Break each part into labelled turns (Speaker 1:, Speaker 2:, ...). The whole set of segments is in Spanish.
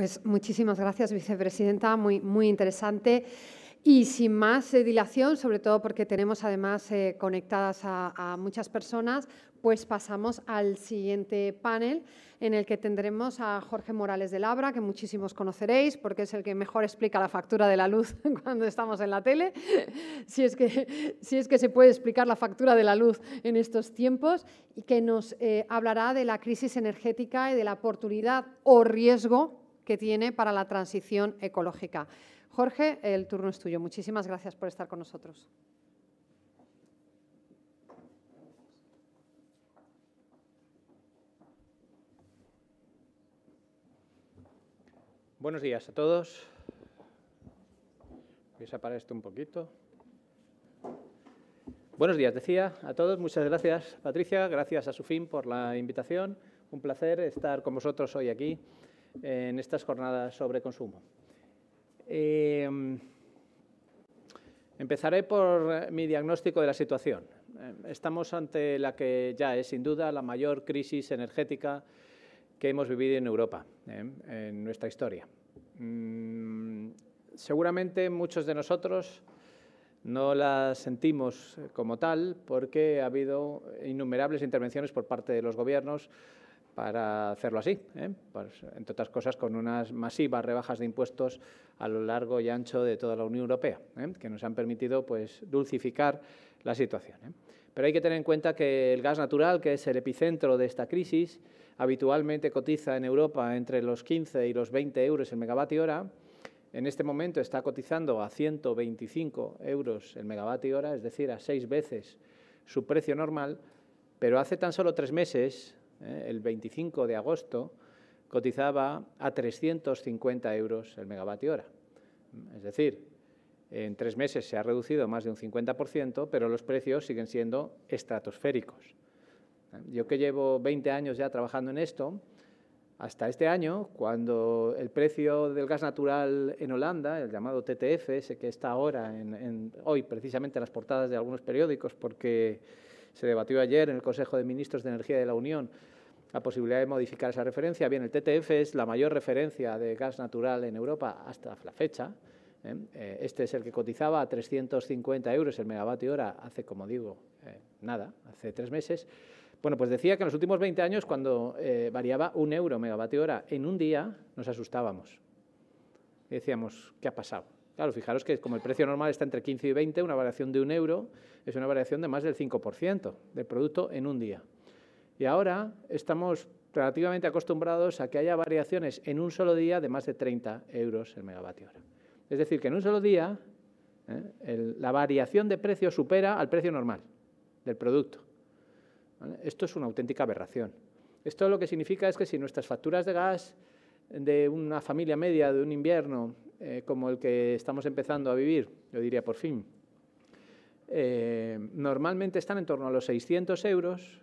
Speaker 1: Pues muchísimas gracias, vicepresidenta. Muy, muy interesante. Y sin más eh, dilación, sobre todo porque tenemos además eh, conectadas a, muchas personas, pues pasamos al siguiente panel en el que tendremos a Jorge Morales de Labra, que muchísimos conoceréis porque es el que mejor explica la factura de la luz cuando estamos en la tele, si es que, si es que se puede explicar la factura de la luz en estos tiempos, y que nos eh, hablará de la crisis energética y de la oportunidad o riesgo que tiene para la transición ecológica. Jorge, el turno es tuyo. Muchísimas gracias por estar con nosotros. Buenos días a todos. Voy a separar esto un poquito. Buenos días, decía a todos. Muchas gracias, Patricia. Gracias a fin por la invitación. Un placer estar con vosotros hoy aquí en estas jornadas sobre consumo. Em, empezaré por eh, mi diagnóstico de la situación. Em, estamos ante la que ya es, sin duda, la mayor crisis energética que hemos vivido en Europa, em, en nuestra historia. Mm, seguramente muchos de nosotros no la sentimos eh, como tal porque ha habido innumerables intervenciones por parte de los gobiernos para hacerlo así, ¿eh? pues, entre otras cosas con unas masivas rebajas de impuestos a lo largo y ancho de toda la Unión Europea, ¿eh? que nos han permitido pues, dulcificar la situación. ¿eh? Pero hay que tener en cuenta que el gas natural, que es el epicentro de esta crisis, habitualmente cotiza en Europa entre los 15 y los 20 euros el megavatio hora. En este momento está cotizando a 125 euros el megavatio hora, es decir, a seis veces su precio normal, pero hace tan solo tres meses ¿eh? el 25 de agosto, cotizaba a 350 euros el megavatio hora. Es decir, en tres meses se ha reducido más de un 50%, pero los precios siguen siendo estratosféricos. Yo que llevo 20 años ya trabajando en esto, hasta este año, cuando el precio del gas natural en Holanda, el llamado TTF, ese que está ahora, hoy precisamente en las portadas de algunos periódicos, porque se debatió ayer en el Consejo de Ministros de Energía de la Unión la posibilidad de modificar esa referencia. Bien, el TTF es la mayor referencia de gas natural en Europa hasta la fecha. ¿eh? Eh, este es el que cotizaba a 350 euros el megavatio hora hace, como digo, eh, nada, hace tres meses. Bueno, pues decía que en los últimos 20 años, cuando variaba un euro megavatio hora en un día, nos asustábamos. decíamos, ¿qué ha pasado? Claro, fijaros que como el precio normal está entre 15 y 20, una variación de un euro es una variación de más del 5% del producto en un día. Y ahora estamos relativamente acostumbrados a que haya variaciones en un solo día de más de 30 euros el megavatio hora. Es decir, que en un solo día ¿eh? la variación de precio supera al precio normal del producto. Esto es una auténtica aberración. Esto lo que significa es que si nuestras facturas de gas de una familia media de un invierno eh, como el que estamos empezando a vivir, yo diría por fin, eh, normalmente están en torno a los 600 euros.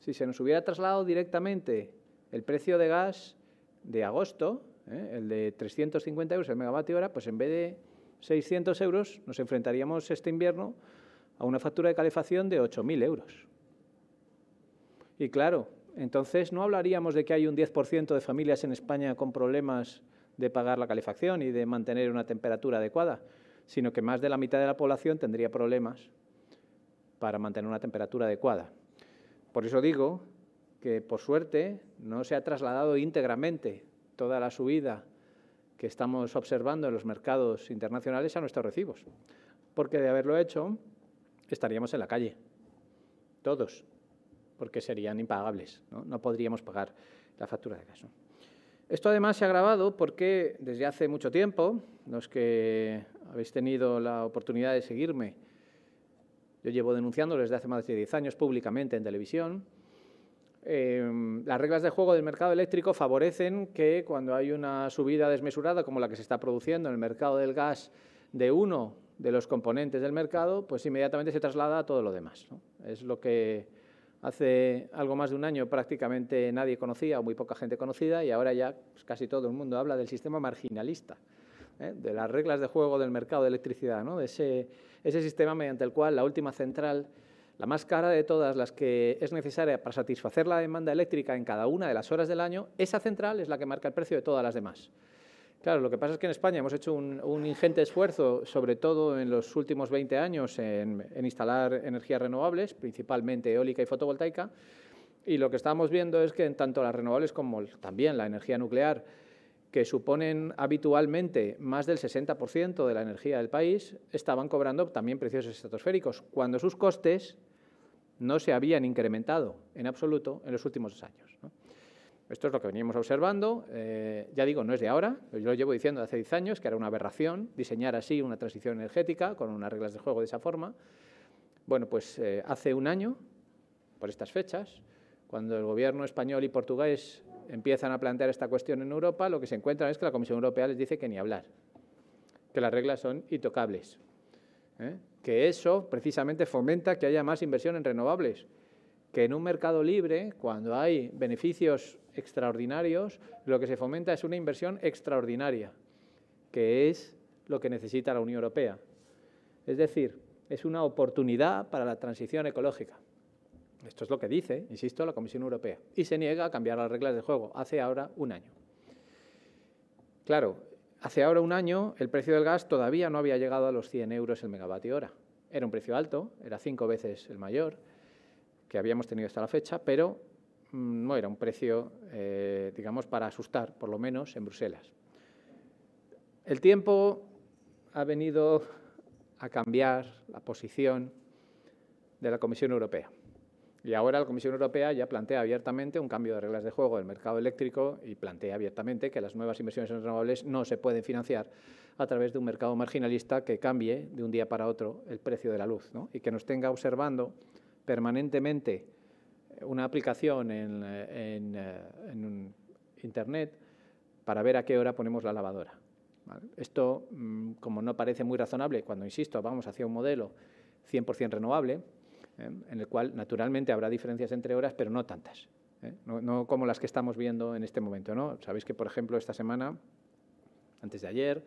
Speaker 1: Si se nos hubiera trasladado directamente el precio de gas de agosto, eh, el de 350 euros el megavatio hora, pues en vez de 600 euros nos enfrentaríamos este invierno a una factura de calefacción de 8.000 euros. Y claro, entonces no hablaríamos de que hay un 10% de familias en España con problemas de pagar la calefacción y de mantener una temperatura adecuada, sino que más de la mitad de la población tendría problemas para mantener una temperatura adecuada. Por eso digo que, por suerte, no se ha trasladado íntegramente toda la subida que estamos observando en los mercados internacionales a nuestros recibos, porque de haberlo hecho estaríamos en la calle, todos, porque serían impagables, no, no podríamos pagar la factura de gas. Esto además se ha agravado porque desde hace mucho tiempo, los que habéis tenido la oportunidad de seguirme, yo llevo denunciando desde hace más de 10 años públicamente en televisión, em, las reglas de juego del mercado eléctrico favorecen que cuando hay una subida desmesurada como la que se está produciendo en el mercado del gas de uno de los componentes del mercado, pues inmediatamente se traslada a todo lo demás. Es lo que hace algo más de un año prácticamente nadie conocía o muy poca gente conocida y ahora ya pues, casi todo el mundo habla del sistema marginalista, ¿eh? de las reglas de juego del mercado de electricidad, de ese sistema mediante el cual la última central, la más cara de todas las que es necesaria para satisfacer la demanda eléctrica en cada una de las horas del año, esa central es la que marca el precio de todas las demás. Claro, lo que pasa es que en España hemos hecho un, ingente esfuerzo, sobre todo en los últimos 20 años, en, instalar energías renovables, principalmente eólica y fotovoltaica, y lo que estamos viendo es que tanto las renovables como también la energía nuclear, que suponen habitualmente más del 60% de la energía del país, estaban cobrando también precios estratosféricos, cuando sus costes no se habían incrementado en absoluto en los últimos años. Esto es lo que venimos observando. Eh, ya digo, no es de ahora, yo lo llevo diciendo hace 10 años, que era una aberración diseñar así una transición energética con unas reglas de juego de esa forma. Bueno, pues eh, hace un año, por estas fechas, cuando el gobierno español y portugués empiezan a plantear esta cuestión en Europa, lo que se encuentran es que la Comisión Europea les dice que ni hablar, que las reglas son intocables, ¿eh? que eso precisamente fomenta que haya más inversión en renovables, que en un mercado libre, cuando hay beneficios extraordinarios, lo que se fomenta es una inversión extraordinaria, que es lo que necesita la Unión Europea. Es decir, es una oportunidad para la transición ecológica. Esto es lo que dice, insisto, la Comisión Europea. Y se niega a cambiar las reglas del juego hace ahora un año. Claro, hace ahora un año el precio del gas todavía no había llegado a los 100 euros el megavatio hora. Era un precio alto, era cinco veces el mayor, que habíamos tenido hasta la fecha, pero mm, no era un precio, eh, digamos, para asustar, por lo menos en Bruselas. El tiempo ha venido a cambiar la posición de la Comisión Europea. Y ahora la Comisión Europea ya plantea abiertamente un cambio de reglas de juego del mercado eléctrico y plantea abiertamente que las nuevas inversiones en renovables no se pueden financiar a través de un mercado marginalista que cambie de un día para otro el precio de la luz y que nos tenga observando permanentemente eh, una aplicación en, eh, eh, Internet para ver a qué hora ponemos la lavadora. Esto, mm, como no parece muy razonable, cuando, insisto, vamos hacia un modelo 100% renovable, en el cual naturalmente habrá diferencias entre horas, pero no tantas. No, no, como las que estamos viendo en este momento. ¿no? Sabéis que, por ejemplo, esta semana, antes de ayer,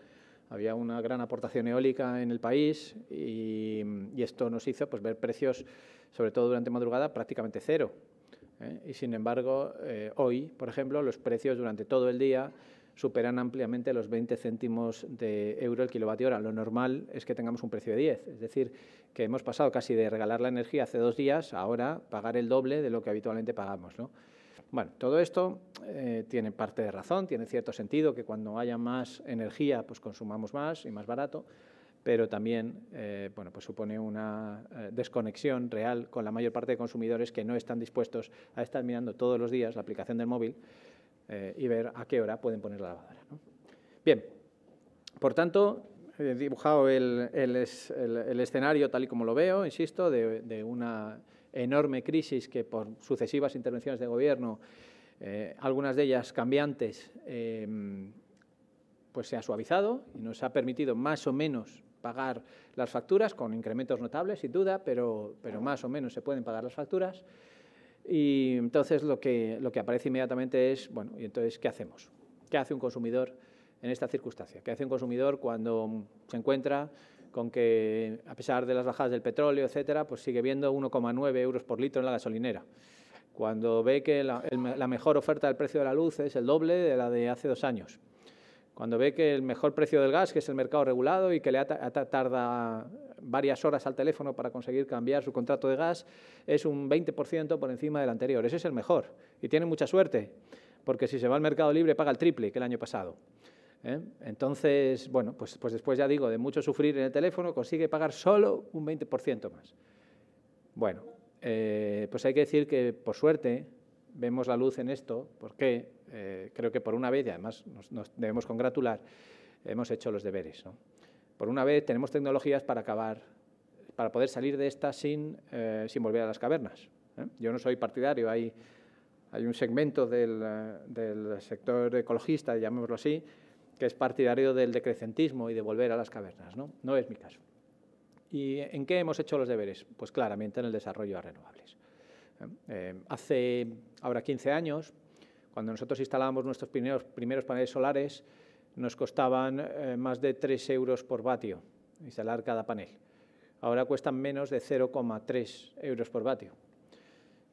Speaker 1: había una gran aportación eólica en el país y, esto nos hizo pues, ver precios, sobre todo durante madrugada, prácticamente cero. ¿eh? Y sin embargo, eh, hoy, por ejemplo, los precios durante todo el día superan ampliamente los 20 céntimos de euro el kilovatio hora. Lo normal es que tengamos un precio de 10, es decir, que hemos pasado casi de regalar la energía hace dos días a ahora pagar el doble de lo que habitualmente pagamos. ¿no? Bueno, todo esto eh, tiene parte de razón, tiene cierto sentido que cuando haya más energía, pues consumamos más y más barato, pero también eh, bueno, pues supone una eh, desconexión real con la mayor parte de consumidores que no están dispuestos a estar mirando todos los días la aplicación del móvil y ver a qué hora pueden poner la lavadora. Bien, por tanto, he dibujado el, escenario tal y como lo veo, insisto, de una enorme crisis que por sucesivas intervenciones de gobierno, eh, algunas de ellas cambiantes, em, pues se ha suavizado y nos ha permitido más o menos pagar las facturas, con incrementos notables, sin duda, pero, pero más o menos se pueden pagar las facturas. Y entonces lo que, lo que aparece inmediatamente es, bueno, ¿y entonces qué hacemos? ¿Qué hace un consumidor en esta circunstancia? ¿Qué hace un consumidor cuando se encuentra con que a pesar de las bajadas del petróleo, etcétera, pues sigue viendo 1,9 euros por litro en la gasolinera. Cuando ve que la, la, mejor oferta del precio de la luz es el doble de la de hace dos años. Cuando ve que el mejor precio del gas, que es el mercado regulado y que le tarda varias horas al teléfono para conseguir cambiar su contrato de gas, es un 20% por encima del anterior. Ese es el mejor y tiene mucha suerte, porque si se va al mercado libre paga el triple que el año pasado. ¿eh? Entonces, bueno, pues, pues después ya digo, de mucho sufrir en el teléfono, consigue pagar solo un 20% más. Bueno, eh, pues hay que decir que por suerte vemos la luz en esto, porque eh, creo que por una vez, y además nos, debemos congratular, hemos hecho los deberes. Por una vez tenemos tecnologías para acabar, para poder salir de esta sin, sin volver a las cavernas. Yo no soy partidario, hay, hay un segmento del, del sector ecologista, llamémoslo así, que es partidario del decrecentismo y de volver a las cavernas. No, no es mi caso. ¿Y en qué hemos hecho los deberes? Pues claramente en el desarrollo de renovables. Eh, hace ahora 15 años, cuando nosotros instalábamos nuestros primeros, paneles solares, nos costaban eh, más de 3 euros por vatio instalar cada panel. Ahora cuestan menos de 0,3 euros por vatio.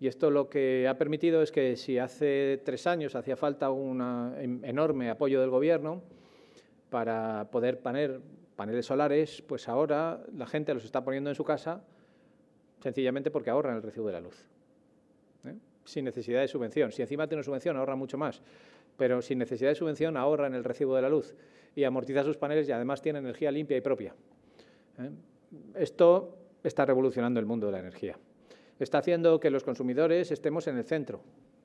Speaker 1: Y esto lo que ha permitido es que si hace tres años hacía falta un em, enorme apoyo del Gobierno para poder poner paneles solares, pues ahora la gente los está poniendo en su casa sencillamente porque ahorran el recibo de la luz. ¿eh? Sin necesidad de subvención. Si encima tiene subvención, ahorra mucho más. Pero sin necesidad de subvención, ahorra en el recibo de la luz y amortiza sus paneles y además tiene energía limpia y propia. ¿eh? Esto está revolucionando el mundo de la energía está haciendo que los consumidores estemos en el centro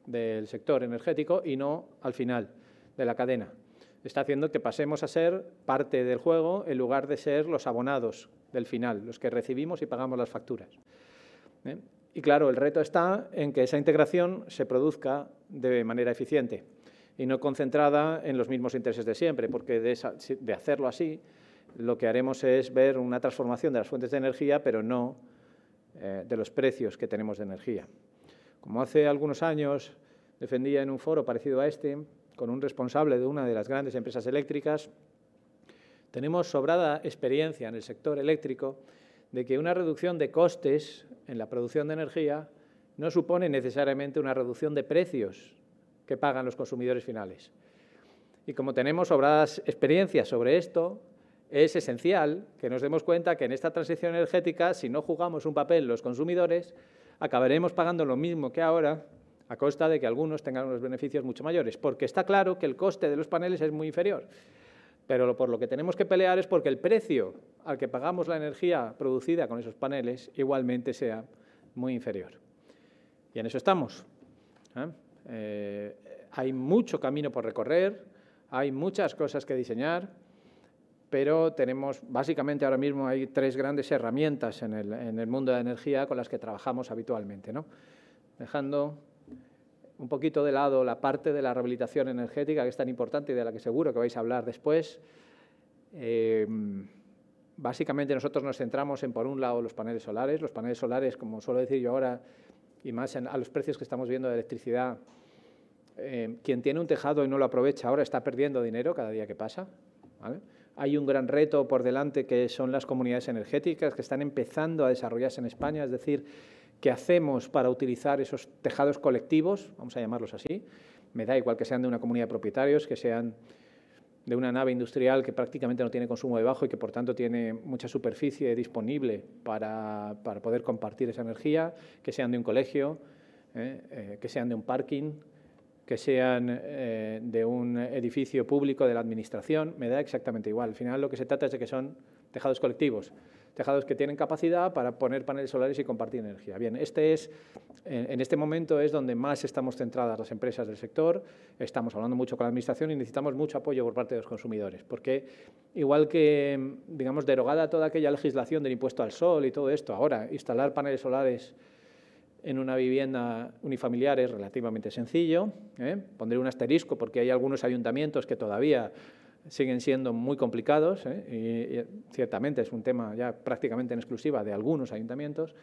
Speaker 1: del sector energético y no al final de la cadena. Está haciendo que pasemos a ser parte del juego en lugar de ser los abonados del final, los que recibimos y pagamos las facturas. ¿eh? Y claro, el reto está en que esa integración se produzca de manera eficiente y no concentrada en los mismos intereses de siempre, porque de hacerlo así, lo que haremos es ver una transformación de las fuentes de energía, pero no eh, de los precios que tenemos de energía. Como hace algunos años defendía en un foro parecido a este, con un responsable de una de las grandes empresas eléctricas, tenemos sobrada experiencia en el sector eléctrico de que una reducción de costes en la producción de energía no supone necesariamente una reducción de precios que pagan los consumidores finales. Y como tenemos sobradas experiencias sobre esto, es esencial que nos demos cuenta que en esta transición energética, si no jugamos un papel los consumidores, acabaremos pagando lo mismo que ahora a costa de que algunos tengan unos beneficios mucho mayores, porque está claro que el coste de los paneles es muy inferior. Pero por lo que tenemos que pelear es porque el precio al que pagamos la energía producida con esos paneles igualmente sea muy inferior. Y en eso estamos. ¿eh? Eh, hay mucho camino por recorrer, hay muchas cosas que diseñar pero tenemos básicamente ahora mismo hay tres grandes herramientas en el, mundo de la energía con las que trabajamos habitualmente. Dejando un poquito de lado la parte de la rehabilitación energética, que es tan importante y de la que seguro que vais a hablar después, eh, básicamente nosotros nos centramos en, por un lado, los paneles solares. Los paneles solares, como suelo decir yo ahora, y más a los precios que estamos viendo de electricidad, eh, quien tiene un tejado y no lo aprovecha ahora está perdiendo dinero cada día que pasa. ¿vale? Hay un gran reto por delante que son las comunidades energéticas que están empezando a desarrollarse en España, es decir, qué hacemos para utilizar esos tejados colectivos, vamos a llamarlos así. Me da igual que sean de una comunidad de propietarios, que sean de una nave industrial que prácticamente no tiene consumo de bajo y que por tanto tiene mucha superficie disponible para, poder compartir esa energía, que sean de un colegio, ¿eh? Eh, que sean de un parking, que sean eh, de un edificio público de la Administración, me da exactamente igual. Al final lo que se trata es de que son tejados colectivos, tejados que tienen capacidad para poner paneles solares y compartir energía. Bien, este es, en este momento es donde más estamos centradas las empresas del sector, estamos hablando mucho con la Administración y necesitamos mucho apoyo por parte de los consumidores, porque igual que, digamos, derogada toda aquella legislación del impuesto al sol y todo esto, ahora instalar paneles solares en una vivienda unifamiliar es relativamente sencillo. ¿eh? Pondré un asterisco porque hay algunos ayuntamientos que todavía siguen siendo muy complicados ¿eh? y, ciertamente es un tema ya prácticamente en exclusiva de algunos ayuntamientos.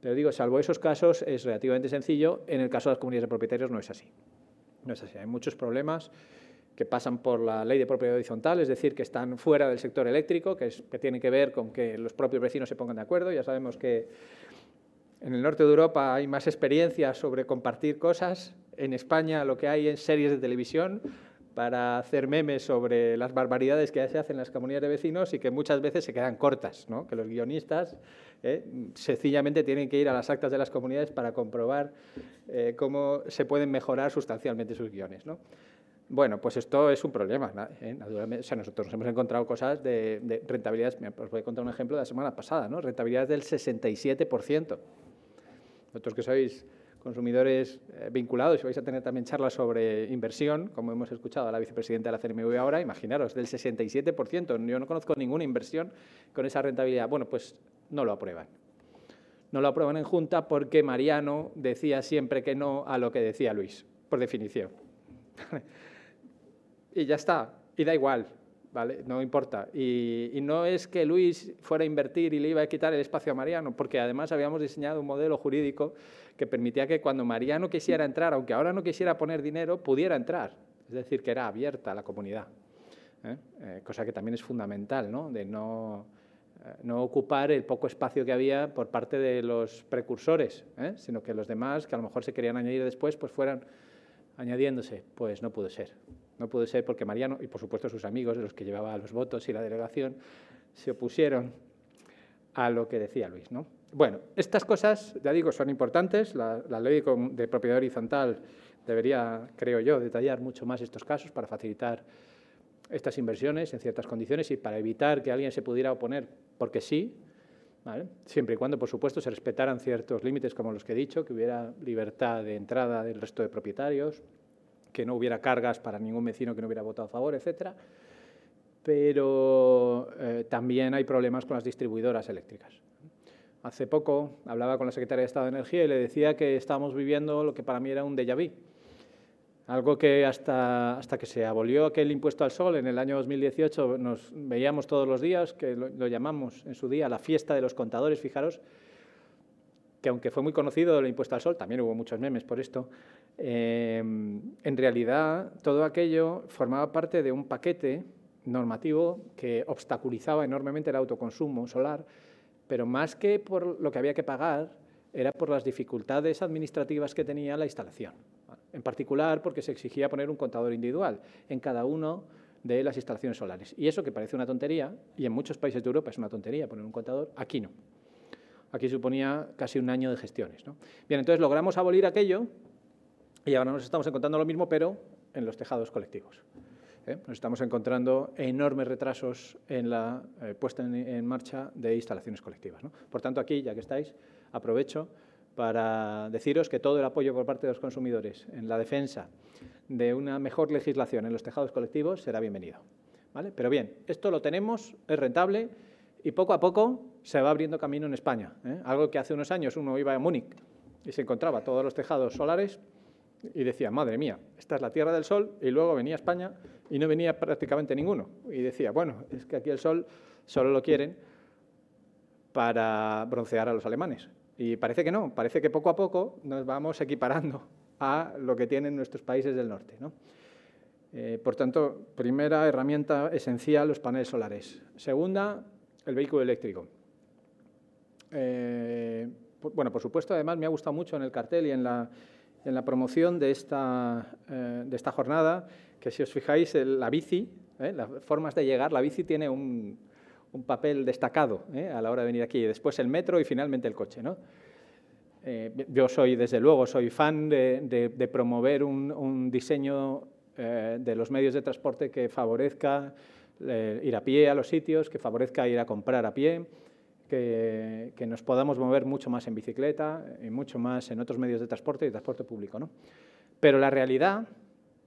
Speaker 1: Pero digo, salvo esos casos es relativamente sencillo. En el caso de las comunidades de propietarios no es así. No es así. Hay muchos problemas que pasan por la ley de propiedad horizontal, es decir, que están fuera del sector eléctrico, que, es, que tienen que ver con que los propios vecinos se pongan de acuerdo. Ya sabemos que en el norte de Europa hay más experiencia sobre compartir cosas. En España lo que hay es series de televisión para hacer memes sobre las barbaridades que se hacen en las comunidades de vecinos y que muchas veces se quedan cortas, que los guionistas ¿eh? sencillamente tienen que ir a las actas de las comunidades para comprobar eh, cómo se pueden mejorar sustancialmente sus guiones. Bueno, pues esto es un problema. ¿eh? nosotros nos hemos encontrado cosas de, rentabilidad, rentabilidades, os voy a contar un ejemplo de la semana pasada, ¿no? rentabilidades del 67%. Vosotros que sois consumidores eh, vinculados y vais a tener también charlas sobre inversión, como hemos escuchado a la vicepresidenta de la CNMV ahora, imaginaros, del 67%. Yo no conozco ninguna inversión con esa rentabilidad. Bueno, pues no lo aprueban. No lo aprueban en Junta porque Mariano decía siempre que no a lo que decía Luis, por definición. y ya está, y da igual, no importa. Y, no es que Luis fuera a invertir y le iba a quitar el espacio a Mariano, porque además habíamos diseñado un modelo jurídico que permitía que cuando Mariano quisiera entrar, aunque ahora no quisiera poner dinero, pudiera entrar. Es decir, que era abierta a la comunidad. ¿eh? Eh, cosa que también es fundamental, ¿no? De no, eh, no, ocupar el poco espacio que había por parte de los precursores, sino que los demás, que a lo mejor se querían añadir después, pues fueran añadiéndose? Pues no pudo ser. No pudo ser porque Mariano y, por supuesto, sus amigos, de los que llevaba los votos y la delegación, se opusieron a lo que decía Luis. ¿no? Bueno, estas cosas, ya digo, son importantes. La, la ley de propiedad horizontal debería, creo yo, detallar mucho más estos casos para facilitar estas inversiones en ciertas condiciones y para evitar que alguien se pudiera oponer porque sí, Siempre y cuando, por supuesto, se respetaran ciertos límites como los que he dicho, que hubiera libertad de entrada del resto de propietarios, que no hubiera cargas para ningún vecino que no hubiera votado a favor, etcétera. Pero eh, también hay problemas con las distribuidoras eléctricas. Hace poco hablaba con la secretaria de Estado de Energía y le decía que estábamos viviendo lo que para mí era un déjà vu algo que hasta, que se abolió aquel impuesto al sol en el año 2018 nos veíamos todos los días, que lo, llamamos en su día la fiesta de los contadores, fijaros, que aunque fue muy conocido el impuesto al sol, también hubo muchos memes por esto, eh, en realidad todo aquello formaba parte de un paquete normativo que obstaculizaba enormemente el autoconsumo solar, pero más que por lo que había que pagar, era por las dificultades administrativas que tenía la instalación en particular porque se exigía poner un contador individual en cada uno de las instalaciones solares. Y eso que parece una tontería, y en muchos países de Europa es una tontería poner un contador, aquí no. Aquí suponía casi un año de gestiones. ¿no? Bien, entonces logramos abolir aquello y ahora nos estamos encontrando lo mismo, pero en los tejados colectivos. ¿eh? Nos estamos encontrando enormes retrasos en la eh, puesta en, en, marcha de instalaciones colectivas. ¿no? Por tanto, aquí, ya que estáis, aprovecho para deciros que todo el apoyo por parte de los consumidores en la defensa de una mejor legislación en los tejados colectivos será bienvenido. ¿vale? Pero bien, esto lo tenemos, es rentable y poco a poco se va abriendo camino en España. ¿eh? Algo que hace unos años uno iba a Múnich y se encontraba todos los tejados solares y decía, madre mía, esta es la Tierra del Sol, y luego venía a España y no venía prácticamente ninguno. Y decía, bueno, es que aquí el Sol solo lo quieren para broncear a los alemanes, y parece que no, parece que poco a poco nos vamos equiparando a lo que tienen nuestros países del norte. Eh, por tanto, primera herramienta esencial, los paneles solares. Segunda, el vehículo eléctrico. Eh, bueno, por supuesto, además me ha gustado mucho en el cartel y en la, promoción de esta, eh, de esta jornada, que si os fijáis, la bici, las formas de llegar, la bici tiene un, un papel destacado ¿eh? a la hora de venir aquí, después el metro y finalmente el coche. ¿no? Eh, yo soy, desde luego, soy fan de, promover un, diseño eh, de los medios de transporte que favorezca ir a pie a los sitios, que favorezca ir a comprar a pie, que, nos podamos mover mucho más en bicicleta y mucho más en otros medios de transporte y transporte público. Pero la realidad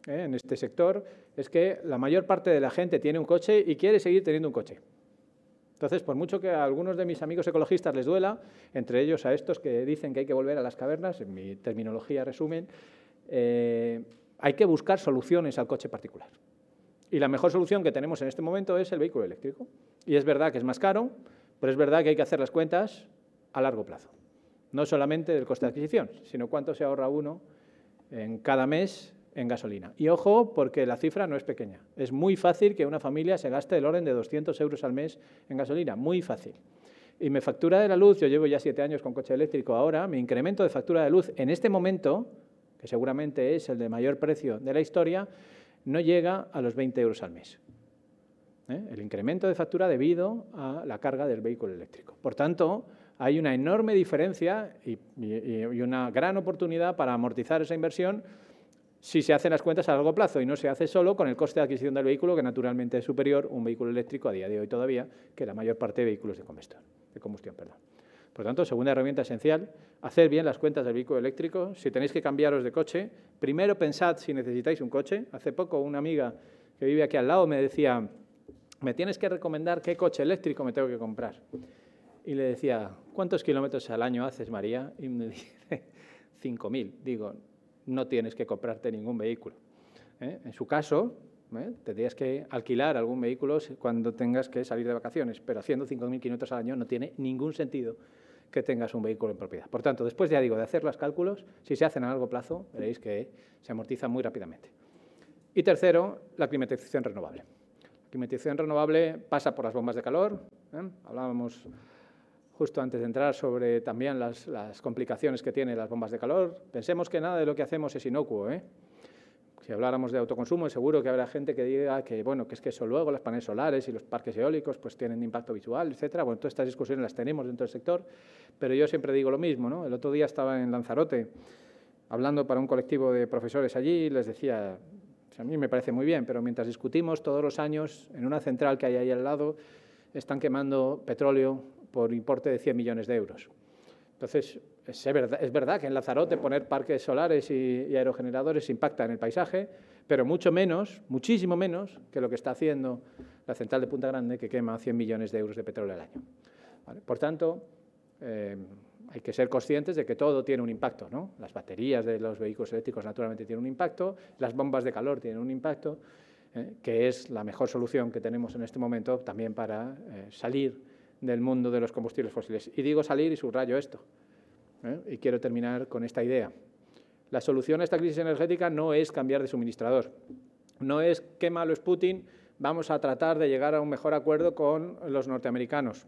Speaker 1: en este sector es que la mayor parte de la gente tiene un coche y quiere seguir teniendo un coche. Entonces, por mucho que a algunos de mis amigos ecologistas les duela, entre ellos a estos que dicen que hay que volver a las cavernas, en mi terminología resumen, eh, hay que buscar soluciones al coche particular. Y la mejor solución que tenemos en este momento es el vehículo eléctrico. Y es verdad que es más caro, pero es verdad que hay que hacer las cuentas a largo plazo. No solamente del coste de adquisición, sino cuánto se ahorra uno en cada mes en gasolina. Y ojo, porque la cifra no es pequeña. Es muy fácil que una familia se gaste el orden de 200 euros al mes en gasolina, muy fácil. Y mi factura de la luz, yo llevo ya siete años con coche eléctrico ahora, mi incremento de factura de luz en este momento, que seguramente es el de mayor precio de la historia, no llega a los 20 euros al mes. ¿eh? El incremento de factura debido a la carga del vehículo eléctrico. Por tanto, hay una enorme diferencia y una gran oportunidad para amortizar esa inversión si se hacen las cuentas a largo plazo y no se hace solo con el coste de adquisición del vehículo, que naturalmente es superior un vehículo eléctrico a día de hoy todavía que la mayor parte de vehículos de combustión. Por lo tanto, segunda herramienta esencial, hacer bien las cuentas del vehículo eléctrico. Si tenéis que cambiaros de coche, primero pensad si necesitáis un coche. Hace poco una amiga que vive aquí al lado me decía, me tienes que recomendar qué coche eléctrico me tengo que comprar. Y le decía, ¿cuántos kilómetros al año haces, María? Y me dice, 5.000. Digo, no tienes que comprarte ningún vehículo. ¿eh? En su caso, ¿eh? tendrías que alquilar algún vehículo cuando tengas que salir de vacaciones, pero haciendo 5.000 kilómetros al año no tiene ningún sentido que tengas un vehículo en propiedad. Por tanto, después ya digo, de hacer los cálculos, si se hacen a largo plazo, veréis que se amortiza muy rápidamente. Y tercero, la climatización renovable. La climatización renovable pasa por las bombas de calor, ¿eh? hablábamos justo antes de entrar sobre también las, complicaciones que tienen las bombas de calor. Pensemos que nada de lo que hacemos es inocuo. ¿eh? Si habláramos de autoconsumo, seguro que habrá gente que diga que, bueno, que es que eso luego las paneles solares y los parques eólicos pues tienen impacto visual, etcétera. Bueno, todas estas discusiones las tenemos dentro del sector, pero yo siempre digo lo mismo, ¿no? El otro día estaba en Lanzarote hablando para un colectivo de profesores allí y les decía, a mí me parece muy bien, pero mientras discutimos todos los años en una central que hay ahí al lado, están quemando petróleo por importe de 100 millones de euros. Entonces, es verdad, es verdad que en Lazarote poner parques solares y, aerogeneradores impacta en el paisaje, pero mucho menos, muchísimo menos que lo que está haciendo la central de Punta Grande, que quema 100 millones de euros de petróleo al año. Por tanto, eh, hay que ser conscientes de que todo tiene un impacto. ¿no? Las baterías de los vehículos eléctricos naturalmente tienen un impacto, las bombas de calor tienen un impacto, eh, que es la mejor solución que tenemos en este momento también para eh, salir del mundo de los combustibles fósiles. Y digo salir y subrayo esto. ¿eh? Y quiero terminar con esta idea. La solución a esta crisis energética no es cambiar de suministrador. No es qué malo es Putin, vamos a tratar de llegar a un mejor acuerdo con los norteamericanos.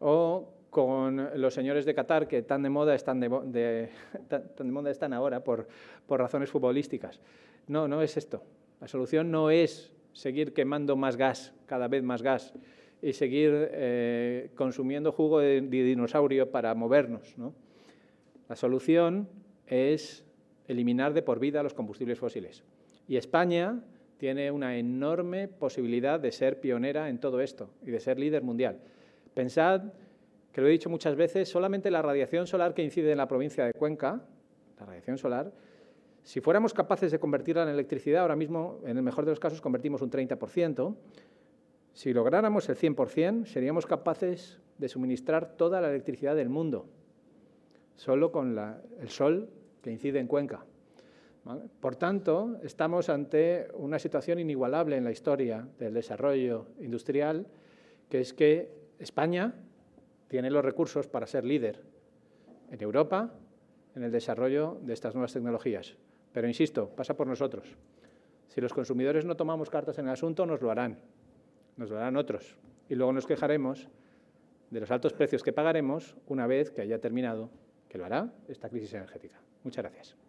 Speaker 1: O con los señores de Qatar que tan de moda están, de, moda están ahora por, por razones futbolísticas. No, no es esto. La solución no es seguir quemando más gas, cada vez más gas y seguir eh, consumiendo jugo de, dinosaurio para movernos. La solución es eliminar de por vida los combustibles fósiles. Y España tiene una enorme posibilidad de ser pionera en todo esto y de ser líder mundial. Pensad, que lo he dicho muchas veces, solamente la radiación solar que incide en la provincia de Cuenca, la radiación solar, si fuéramos capaces de convertirla en electricidad, ahora mismo, en el mejor de los casos, convertimos un 30%, si lográramos el 100%, seríamos capaces de suministrar toda la electricidad del mundo, solo con el sol que incide en Cuenca. Por tanto, estamos ante una situación inigualable en la historia del desarrollo industrial, que es que España tiene los recursos para ser líder en Europa en el desarrollo de estas nuevas tecnologías. Pero insisto, pasa por nosotros. Si los consumidores no tomamos cartas en el asunto, nos lo harán nos lo darán otros. Y luego nos quejaremos de los altos precios que pagaremos una vez que haya terminado, que lo hará, esta crisis energética. Muchas gracias.